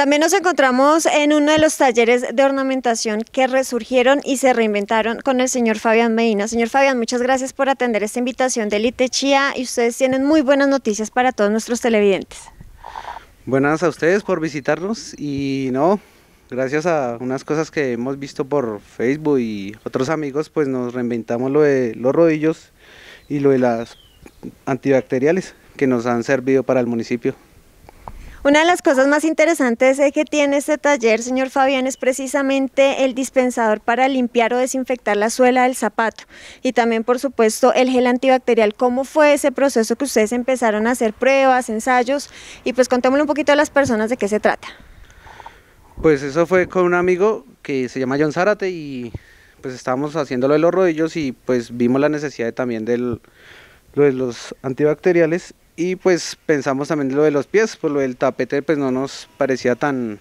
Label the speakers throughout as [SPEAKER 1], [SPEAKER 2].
[SPEAKER 1] También nos encontramos en uno de los talleres de ornamentación que resurgieron y se reinventaron con el señor Fabián Medina. Señor Fabián, muchas gracias por atender esta invitación de Elite Chía y ustedes tienen muy buenas noticias para todos nuestros televidentes.
[SPEAKER 2] Buenas a ustedes por visitarnos y no, gracias a unas cosas que hemos visto por Facebook y otros amigos, pues nos reinventamos lo de los rodillos y lo de las antibacteriales que nos han servido para el municipio.
[SPEAKER 1] Una de las cosas más interesantes que tiene este taller, señor Fabián, es precisamente el dispensador para limpiar o desinfectar la suela del zapato y también, por supuesto, el gel antibacterial. ¿Cómo fue ese proceso que ustedes empezaron a hacer pruebas, ensayos? Y pues contémosle un poquito a las personas de qué se trata.
[SPEAKER 2] Pues eso fue con un amigo que se llama John Zárate y pues estábamos haciéndolo de los rodillos y pues vimos la necesidad también del, de los antibacteriales y pues pensamos también lo de los pies, pues lo del tapete pues no nos parecía tan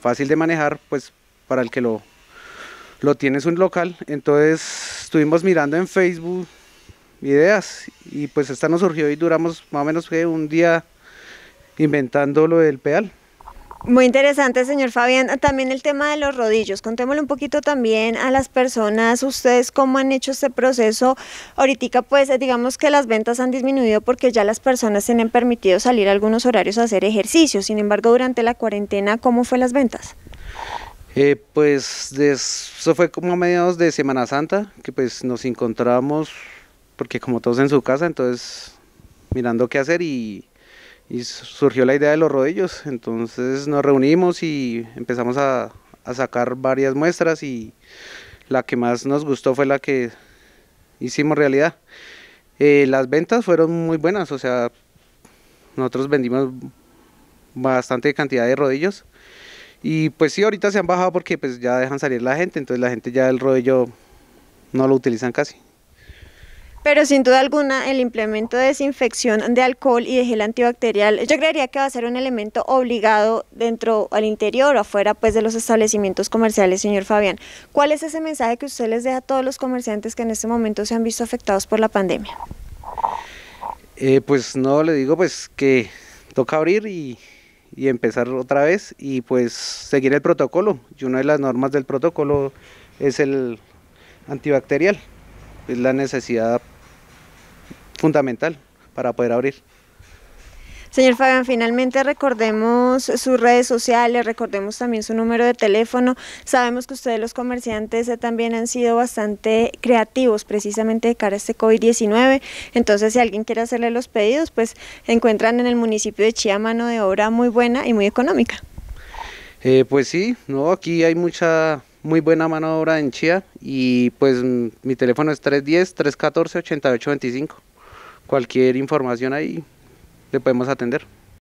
[SPEAKER 2] fácil de manejar, pues para el que lo, lo tiene es un local. Entonces estuvimos mirando en Facebook ideas y pues esta nos surgió y duramos más o menos un día inventando lo del pedal.
[SPEAKER 1] Muy interesante, señor Fabián. También el tema de los rodillos. Contémosle un poquito también a las personas, ustedes cómo han hecho este proceso. Ahorita, pues, digamos que las ventas han disminuido porque ya las personas se han permitido salir algunos horarios a hacer ejercicio. Sin embargo, durante la cuarentena, ¿cómo fue las ventas?
[SPEAKER 2] Eh, pues, eso fue como a mediados de Semana Santa, que pues nos encontramos, porque como todos en su casa, entonces mirando qué hacer y y surgió la idea de los rodillos. Entonces nos reunimos y empezamos a, sacar varias muestras y la que más nos gustó fue la que hicimos realidad. Eh, las ventas fueron muy buenas, o sea, nosotros vendimos bastante cantidad de rodillos y pues sí, ahorita se han bajado porque pues ya dejan salir la gente, entonces la gente ya el rodillo no lo utilizan casi.
[SPEAKER 1] Pero sin duda alguna, el implemento de desinfección de alcohol y de gel antibacterial, yo creería que va a ser un elemento obligado dentro, al interior o afuera, pues de los establecimientos comerciales, señor Fabián. ¿Cuál es ese mensaje que usted les deja a todos los comerciantes que en este momento se han visto afectados por la pandemia?
[SPEAKER 2] Eh, pues no, le digo pues que toca abrir y, y empezar otra vez y pues seguir el protocolo. Y una de las normas del protocolo es el antibacterial, es la necesidad fundamental para poder abrir.
[SPEAKER 1] Señor Fabián, finalmente recordemos sus redes sociales, recordemos también su número de teléfono. Sabemos que ustedes los comerciantes también han sido bastante creativos precisamente de cara a este COVID-19. Entonces, si alguien quiere hacerle los pedidos, pues encuentran en el municipio de Chía mano de obra muy buena y muy
[SPEAKER 2] económica. Eh, pues sí, no, aquí hay mucha muy buena mano de obra en Chía y pues mi teléfono es 310 314 8825 cualquier información ahí le podemos atender.